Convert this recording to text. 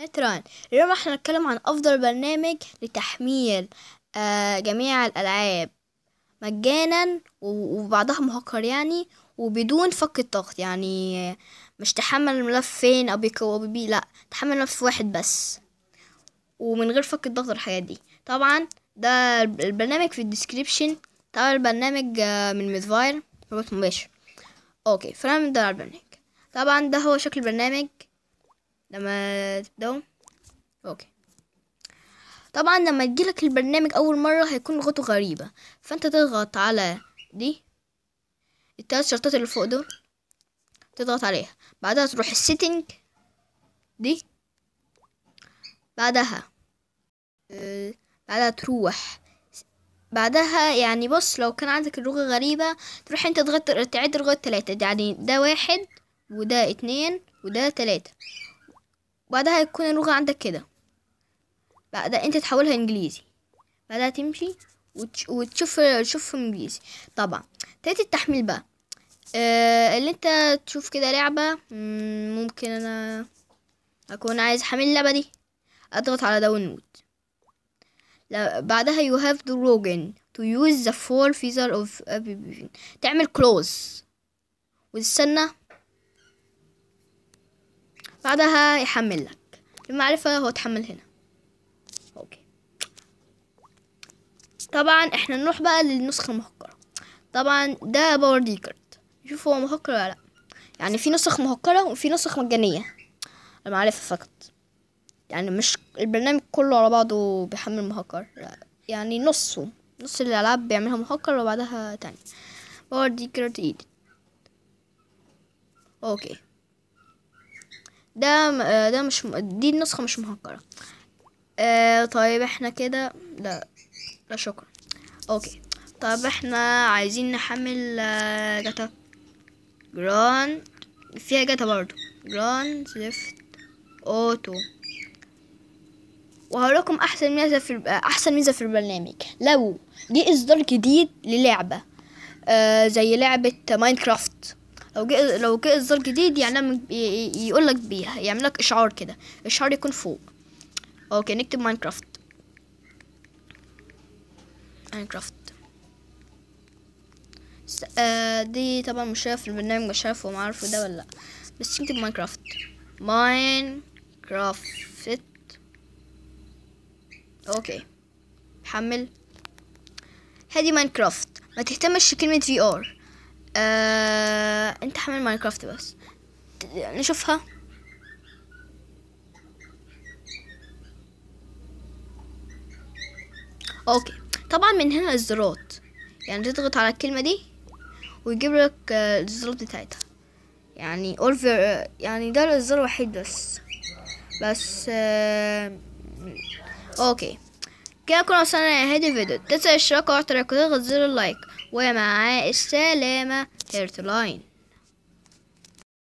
نتران اليوم احنا هنتكلم عن افضل برنامج لتحميل آه، جميع الالعاب مجانا وبعضها مهكر يعني وبدون فك الضغط يعني مش تحمل الملف فين او بيكو بي لا تحمل ملف واحد بس ومن غير فك الضغط والحاجات دي طبعا ده البرنامج في الديسكريبشن طبعا البرنامج آه، من ميدفاير ربط مباشر اوكي فانا ده على البرنامج طبعا ده هو شكل البرنامج لما تبدأوا اوكي طبعا لما تجيلك البرنامج اول مرة هيكون لغته غريبة فانت تضغط على دي التلات شرطات اللي فوق دول تضغط عليها بعدها تروح السيتنج دي بعدها بعدها تروح بعدها يعني بص لو كان عندك اللغة غريبة تروح انت تغير تعيد لغة تلاتة يعني ده واحد وده اتنين وده تلاتة بعدها يكون اللغة عندك كده بعدها انت تحولها انجليزي بعدها تمشي وتش... وتشوف تشوف انجليزي طبعا تاتي التحميل بقى آه، اللي انت تشوف كده لعبة ممكن انا اكون عايز احمل اللعبة دي اضغط على داونلود بعدها you have the login to use the full feature of تعمل close وتستنى بعدها يحمل لك المعرفة هو اتحمل هنا اوكي طبعا احنا نروح بقى للنسخة المهكرة طبعا ده باور دي شوف نشوف هو مهكر ولا لا يعني في نسخ مهكرة وفي نسخ مجانية المعرفة فقط يعني مش البرنامج كله على بعضه بيحمل مهكر يعني نصه نص الألعاب بيعملها مهكر وبعدها تاني باور دي ايدي اوكي ده آه، ده مش دي النسخه مش مهكره آه طيب احنا كده لا لا شكرا اوكي طيب احنا عايزين نحمل آه، جاتا جران فيها جاتا برضو جران زفت اوتو وهوريكم احسن ميزه في آه، احسن ميزه في البرنامج لو دي اصدار جديد للعبه آه زي لعبه ماينكرافت لو جه لو جه اصدار جديد يعني يقول لك بيها يعمل لك اشعار كده اشعار يكون فوق اوكي نكتب ماينكرافت ماينكرافت آه دي طبعا مش شايف البرنامج مش شايفه هو عارفه ده ولا لا بس نكتب ماينكرافت ماينكرافت اوكي حمل هادي ماينكرافت ما تهتمش كلمة في ار آه انت حمل ماينكرافت بس نشوفها اوكي طبعا من هنا الزرارات يعني تضغط على الكلمة دي ويجيب لك آه، الزرارات بتاعتها يعني اولفر آه، يعني ده الزر الوحيد بس بس آه اوكي كده كنا وصلنا لنهاية الفيديو تنسى الاشتراك لايك وتضغط زر اللايك ومع السلامة لاين